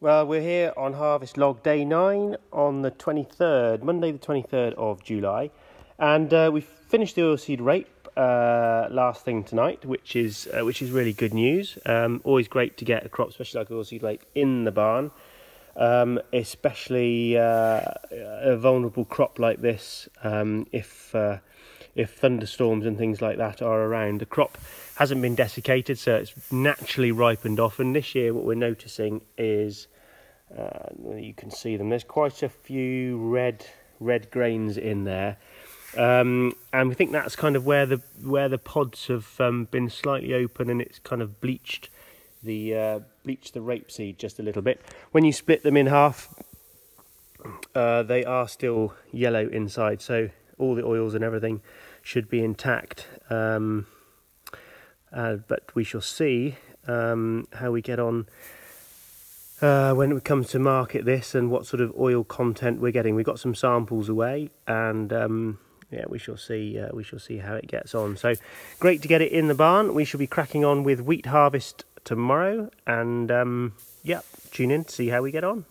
Well, we're here on Harvest Log Day 9 on the 23rd, Monday the 23rd of July. And uh, we finished the oilseed rape uh, last thing tonight, which is, uh, which is really good news. Um, always great to get a crop, especially like oilseed rape, in the barn. Um, especially uh, a vulnerable crop like this, um, if uh, if thunderstorms and things like that are around. The crop hasn't been desiccated, so it's naturally ripened off. And this year, what we're noticing is uh, you can see them. There's quite a few red red grains in there. Um, and we think that's kind of where the where the pods have um, been slightly open and it's kind of bleached the uh, bleached the rapeseed just a little bit. When you split them in half, uh, they are still yellow inside. So all the oils and everything should be intact. Um, uh, but we shall see um, how we get on uh, when it comes to market this and what sort of oil content we're getting. We have got some samples away, and um, yeah, we shall see. Uh, we shall see how it gets on. So great to get it in the barn. We shall be cracking on with wheat harvest tomorrow, and um, yeah, tune in to see how we get on.